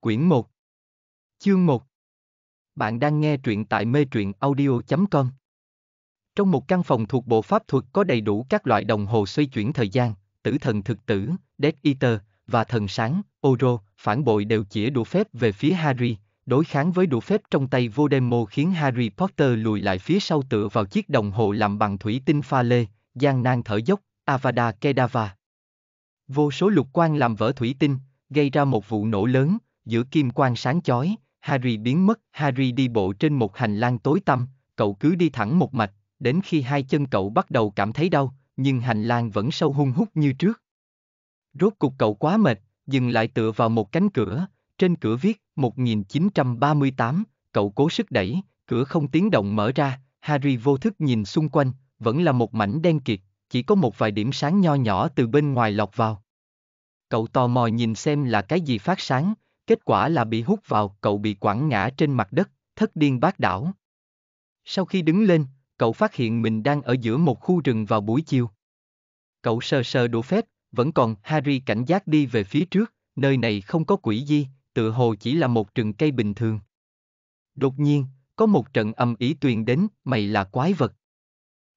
Quyển 1 Chương 1 Bạn đang nghe truyện tại mê truyện audio.com Trong một căn phòng thuộc bộ pháp thuật có đầy đủ các loại đồng hồ xoay chuyển thời gian, tử thần thực tử, Death Eater, và thần sáng, Oro, phản bội đều chỉ đũa phép về phía Harry, đối kháng với đũa phép trong tay Voldemort khiến Harry Potter lùi lại phía sau tựa vào chiếc đồng hồ làm bằng thủy tinh pha lê, gian nan thở dốc, Avada Kedavra. Vô số lục quan làm vỡ thủy tinh, gây ra một vụ nổ lớn, giữa kim quang sáng chói, Harry biến mất, Harry đi bộ trên một hành lang tối tăm, cậu cứ đi thẳng một mạch, đến khi hai chân cậu bắt đầu cảm thấy đau, nhưng hành lang vẫn sâu hung hút như trước. Rốt cục cậu quá mệt, dừng lại tựa vào một cánh cửa, trên cửa viết 1938, cậu cố sức đẩy, cửa không tiếng động mở ra, Harry vô thức nhìn xung quanh, vẫn là một mảnh đen kịt, chỉ có một vài điểm sáng nho nhỏ từ bên ngoài lọt vào. Cậu tò mò nhìn xem là cái gì phát sáng, Kết quả là bị hút vào, cậu bị quẳng ngã trên mặt đất, thất điên bát đảo. Sau khi đứng lên, cậu phát hiện mình đang ở giữa một khu rừng vào buổi chiều. Cậu sờ sờ đổ phép, vẫn còn Harry cảnh giác đi về phía trước, nơi này không có quỷ gì, tựa hồ chỉ là một rừng cây bình thường. Đột nhiên, có một trận âm ý tuyền đến, mày là quái vật.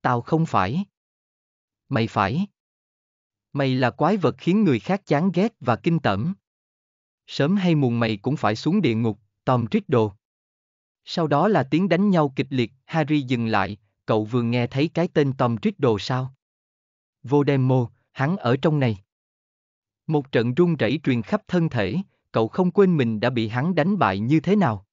Tao không phải. Mày phải. Mày là quái vật khiến người khác chán ghét và kinh tởm sớm hay muộn mày cũng phải xuống địa ngục, Tom Riddle. Sau đó là tiếng đánh nhau kịch liệt, Harry dừng lại, cậu vừa nghe thấy cái tên Tom Riddle sao? Voldemort, hắn ở trong này. Một trận run rẩy truyền khắp thân thể, cậu không quên mình đã bị hắn đánh bại như thế nào.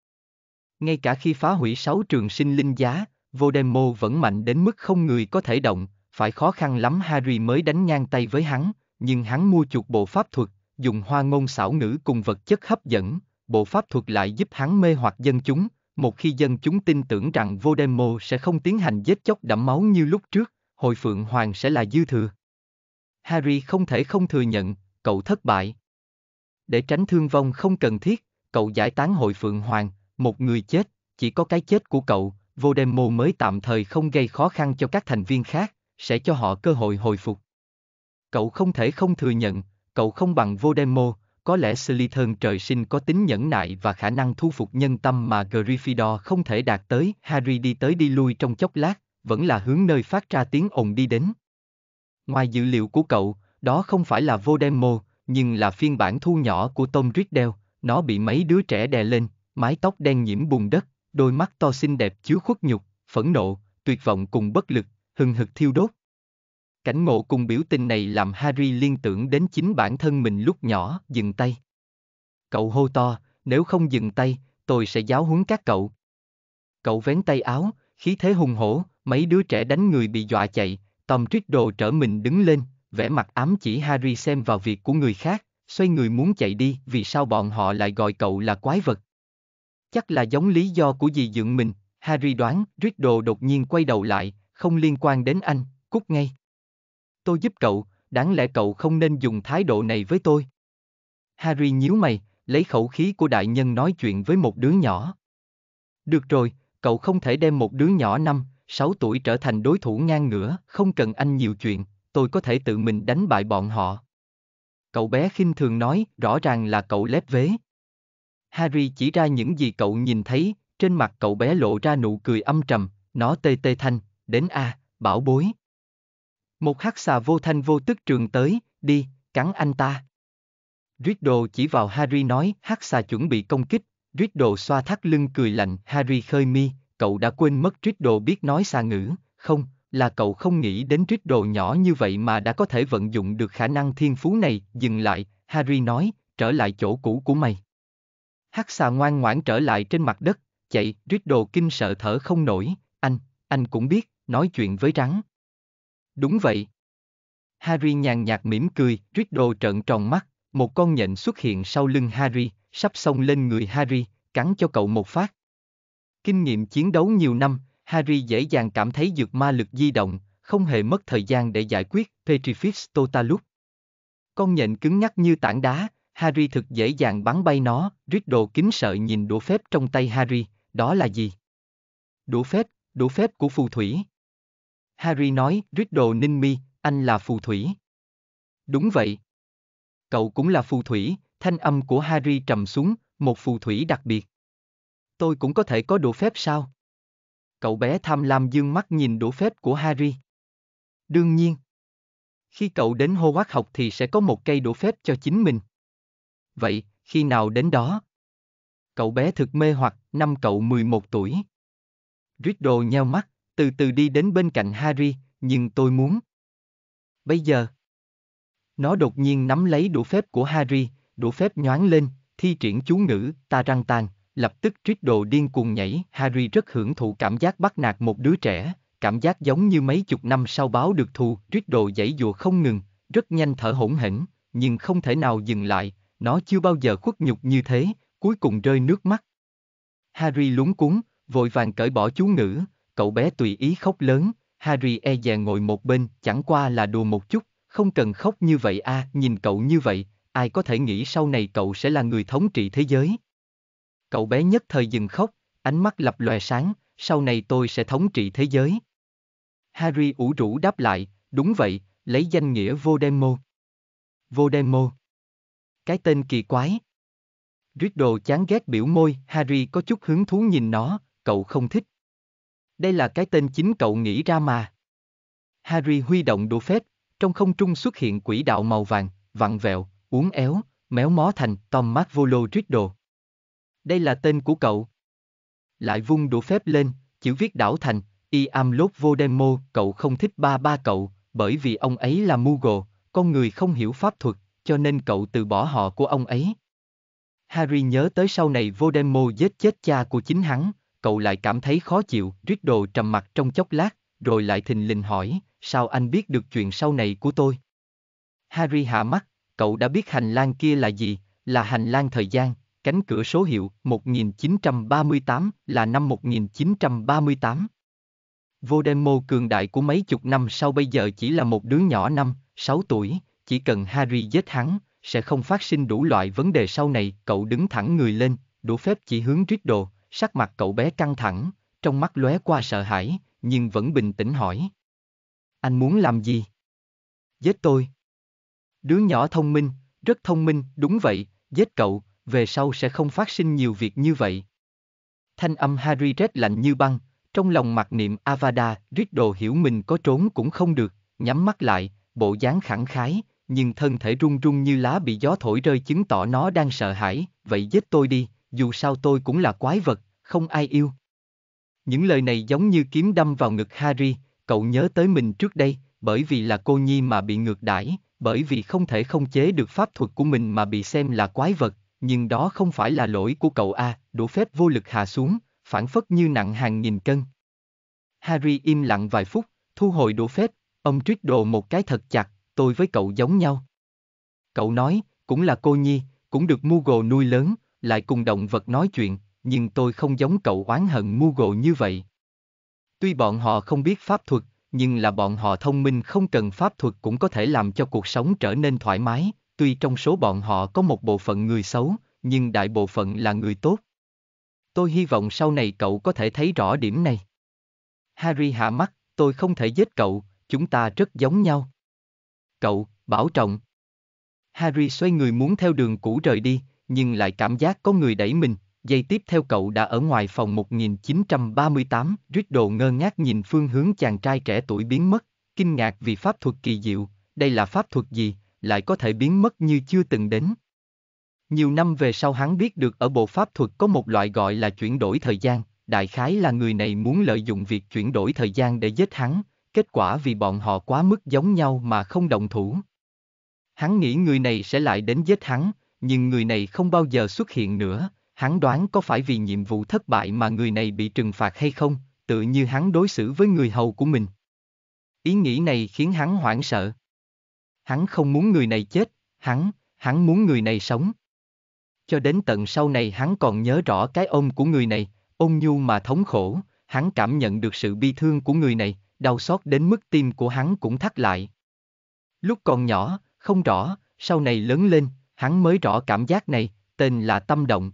Ngay cả khi phá hủy sáu trường sinh linh giá, Voldemort vẫn mạnh đến mức không người có thể động, phải khó khăn lắm Harry mới đánh ngang tay với hắn, nhưng hắn mua chuột bộ pháp thuật, dùng hoa ngôn xảo ngữ cùng vật chất hấp dẫn, bộ pháp thuật lại giúp hắn mê hoặc dân chúng, một khi dân chúng tin tưởng rằng Voldemort sẽ không tiến hành giết chóc đẫm máu như lúc trước, hồi phượng hoàng sẽ là dư thừa. Harry không thể không thừa nhận, cậu thất bại. Để tránh thương vong không cần thiết, cậu giải tán hội phượng hoàng, một người chết, chỉ có cái chết của cậu, Voldemort mới tạm thời không gây khó khăn cho các thành viên khác, sẽ cho họ cơ hội hồi phục. Cậu không thể không thừa nhận, cậu không bằng Voldemort, có lẽ Slytherin trời sinh có tính nhẫn nại và khả năng thu phục nhân tâm mà Gryffindor không thể đạt tới. Harry đi tới đi lui trong chốc lát, vẫn là hướng nơi phát ra tiếng ồn đi đến. Ngoài dữ liệu của cậu, đó không phải là Voldemort, nhưng là phiên bản thu nhỏ của Tom Riddle, nó bị mấy đứa trẻ đè lên, mái tóc đen nhiễm bùn đất, đôi mắt to xinh đẹp chứa khuất nhục, phẫn nộ, tuyệt vọng cùng bất lực, hừng hực thiêu đốt, Cảnh ngộ cùng biểu tình này làm Harry liên tưởng đến chính bản thân mình lúc nhỏ, dừng tay. Cậu hô to, nếu không dừng tay, tôi sẽ giáo huấn các cậu. Cậu vén tay áo, khí thế hùng hổ, mấy đứa trẻ đánh người bị dọa chạy, Tom đồ trở mình đứng lên, vẻ mặt ám chỉ Harry xem vào việc của người khác, xoay người muốn chạy đi, vì sao bọn họ lại gọi cậu là quái vật. Chắc là giống lý do của dì dựng mình, Harry đoán, Riddle đột nhiên quay đầu lại, không liên quan đến anh, cút ngay tôi giúp cậu, đáng lẽ cậu không nên dùng thái độ này với tôi. Harry nhíu mày, lấy khẩu khí của đại nhân nói chuyện với một đứa nhỏ. Được rồi, cậu không thể đem một đứa nhỏ năm, sáu tuổi trở thành đối thủ ngang ngửa, không cần anh nhiều chuyện, tôi có thể tự mình đánh bại bọn họ. Cậu bé khinh thường nói, rõ ràng là cậu lép vế. Harry chỉ ra những gì cậu nhìn thấy, trên mặt cậu bé lộ ra nụ cười âm trầm, nó tê tê thanh, đến a, à, bảo bối. Một hắc xà vô thanh vô tức trường tới, đi, cắn anh ta. Riddle chỉ vào Harry nói, hắc xà chuẩn bị công kích, Riddle xoa thắt lưng cười lạnh, Harry khơi mi, cậu đã quên mất Riddle biết nói xà ngữ, không, là cậu không nghĩ đến Riddle nhỏ như vậy mà đã có thể vận dụng được khả năng thiên phú này, dừng lại, Harry nói, trở lại chỗ cũ của mày. Hắc xà ngoan ngoãn trở lại trên mặt đất, chạy, Riddle kinh sợ thở không nổi, anh, anh cũng biết, nói chuyện với rắn. Đúng vậy. Harry nhàn nhạt mỉm cười, Riddle trợn tròn mắt, một con nhện xuất hiện sau lưng Harry, sắp xông lên người Harry, cắn cho cậu một phát. Kinh nghiệm chiến đấu nhiều năm, Harry dễ dàng cảm thấy dược ma lực di động, không hề mất thời gian để giải quyết Petrifix Totalus. Con nhện cứng nhắc như tảng đá, Harry thực dễ dàng bắn bay nó, Riddle kính sợ nhìn đũa phép trong tay Harry, đó là gì? Đũa phép, đũa phép của phù thủy, Harry nói, Riddle Ninh Mi, anh là phù thủy. Đúng vậy. Cậu cũng là phù thủy, thanh âm của Harry trầm xuống, một phù thủy đặc biệt. Tôi cũng có thể có đũa phép sao? Cậu bé tham lam dương mắt nhìn đũa phép của Harry. Đương nhiên. Khi cậu đến Hogwarts học thì sẽ có một cây đũa phép cho chính mình. Vậy, khi nào đến đó? Cậu bé thực mê hoặc, năm cậu 11 tuổi. Riddle nheo mắt, từ từ đi đến bên cạnh Harry, nhưng tôi muốn. Bây giờ. Nó đột nhiên nắm lấy đũa phép của Harry, đũa phép nhoáng lên, thi triển chú ngữ, ta răng tàn, lập tức trích đồ điên cuồng nhảy. Harry rất hưởng thụ cảm giác bắt nạt một đứa trẻ, cảm giác giống như mấy chục năm sau báo được thù, trích đồ dãy dùa không ngừng, rất nhanh thở hổn hển, nhưng không thể nào dừng lại, nó chưa bao giờ khuất nhục như thế, cuối cùng rơi nước mắt. Harry lúng cuống, vội vàng cởi bỏ chú ngữ, cậu bé tùy ý khóc lớn, Harry e dè ngồi một bên, chẳng qua là đùa một chút, không cần khóc như vậy a, à, nhìn cậu như vậy, ai có thể nghĩ sau này cậu sẽ là người thống trị thế giới. Cậu bé nhất thời dừng khóc, ánh mắt lập lòe sáng, sau này tôi sẽ thống trị thế giới. Harry ủ rũ đáp lại, đúng vậy, lấy danh nghĩa Voldemort. Voldemort. Cái tên kỳ quái. Riddle chán ghét biểu môi, Harry có chút hứng thú nhìn nó, cậu không thích, đây là cái tên chính cậu nghĩ ra mà. Harry huy động đũa phép, trong không trung xuất hiện quỹ đạo màu vàng, vặn vẹo, uốn éo, méo mó thành Tom Marvolo Riddle. Đây là tên của cậu. Lại vung đũa phép lên, chữ viết đảo thành, I am Lord Voldemort, cậu không thích ba ba cậu, bởi vì ông ấy là Moogle, con người không hiểu pháp thuật, cho nên cậu từ bỏ họ của ông ấy. Harry nhớ tới sau này Voldemort giết chết cha của chính hắn, cậu lại cảm thấy khó chịu, rít đồ trầm mặt trong chốc lát, rồi lại thình lình hỏi, sao anh biết được chuyện sau này của tôi? Harry hạ mắt, cậu đã biết hành lang kia là gì, là hành lang thời gian, cánh cửa số hiệu 1938 là năm 1938. Voldemort cường đại của mấy chục năm sau bây giờ chỉ là một đứa nhỏ năm, 6 tuổi, chỉ cần Harry giết hắn, sẽ không phát sinh đủ loại vấn đề sau này, cậu đứng thẳng người lên, đủ phép chỉ hướng Riddle, sắc mặt cậu bé căng thẳng, trong mắt lóe qua sợ hãi, nhưng vẫn bình tĩnh hỏi. Anh muốn làm gì? Giết tôi. Đứa nhỏ thông minh, rất thông minh, đúng vậy, giết cậu, về sau sẽ không phát sinh nhiều việc như vậy. Thanh âm Harry rét lạnh như băng, trong lòng mặc niệm Avada, Riddle hiểu mình có trốn cũng không được, nhắm mắt lại, bộ dáng khẳng khái, nhưng thân thể run run như lá bị gió thổi rơi chứng tỏ nó đang sợ hãi, vậy giết tôi đi, dù sao tôi cũng là quái vật, không ai yêu. Những lời này giống như kiếm đâm vào ngực Harry, cậu nhớ tới mình trước đây, bởi vì là cô nhi mà bị ngược đãi, bởi vì không thể không chế được pháp thuật của mình mà bị xem là quái vật, nhưng đó không phải là lỗi của cậu a, à, phép vô lực hạ xuống, phản phất như nặng hàng nghìn cân. Harry im lặng vài phút, thu hồi đổ phép, ông đồ một cái thật chặt, tôi với cậu giống nhau. Cậu nói, cũng là cô nhi, cũng được Mugo nuôi lớn, lại cùng động vật nói chuyện, nhưng tôi không giống cậu oán hận Mugo như vậy. Tuy bọn họ không biết pháp thuật, nhưng là bọn họ thông minh không cần pháp thuật cũng có thể làm cho cuộc sống trở nên thoải mái, tuy trong số bọn họ có một bộ phận người xấu, nhưng đại bộ phận là người tốt. Tôi hy vọng sau này cậu có thể thấy rõ điểm này. Harry hạ mắt, tôi không thể giết cậu, chúng ta rất giống nhau. Cậu, bảo trọng. Harry xoay người muốn theo đường cũ rời đi, nhưng lại cảm giác có người đẩy mình, giây tiếp theo cậu đã ở ngoài phòng 1938, Riddle ngơ ngác nhìn phương hướng chàng trai trẻ tuổi biến mất, kinh ngạc vì pháp thuật kỳ diệu, đây là pháp thuật gì, lại có thể biến mất như chưa từng đến. Nhiều năm về sau hắn biết được ở bộ pháp thuật có một loại gọi là chuyển đổi thời gian, đại khái là người này muốn lợi dụng việc chuyển đổi thời gian để giết hắn, kết quả vì bọn họ quá mức giống nhau mà không động thủ. Hắn nghĩ người này sẽ lại đến giết hắn, nhưng người này không bao giờ xuất hiện nữa, hắn đoán có phải vì nhiệm vụ thất bại mà người này bị trừng phạt hay không, tự như hắn đối xử với người hầu của mình. Ý nghĩ này khiến hắn hoảng sợ. Hắn không muốn người này chết, hắn, hắn muốn người này sống. Cho đến tận sau này hắn còn nhớ rõ cái ôm của người này, ôn nhu mà thống khổ, hắn cảm nhận được sự bi thương của người này, đau xót đến mức tim của hắn cũng thắt lại. Lúc còn nhỏ, không rõ, sau này lớn lên, hắn mới rõ cảm giác này, tên là tâm động.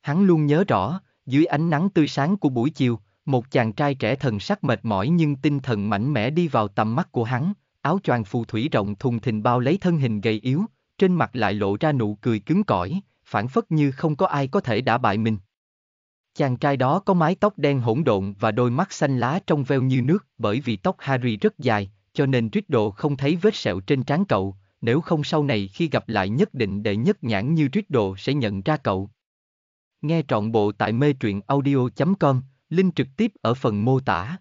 Hắn luôn nhớ rõ, dưới ánh nắng tươi sáng của buổi chiều, một chàng trai trẻ thần sắc mệt mỏi nhưng tinh thần mạnh mẽ đi vào tầm mắt của hắn, áo choàng phù thủy rộng thùng thình bao lấy thân hình gầy yếu, trên mặt lại lộ ra nụ cười cứng cỏi, phản phất như không có ai có thể đã bại mình. Chàng trai đó có mái tóc đen hỗn độn và đôi mắt xanh lá trong veo như nước bởi vì tóc Harry rất dài, cho nên Riddle không thấy vết sẹo trên trán cậu, nếu không sau này khi gặp lại nhất định đệ nhất nhãn như rít đồ sẽ nhận ra cậu. Nghe trọn bộ tại mê truyện audio.com, link trực tiếp ở phần mô tả.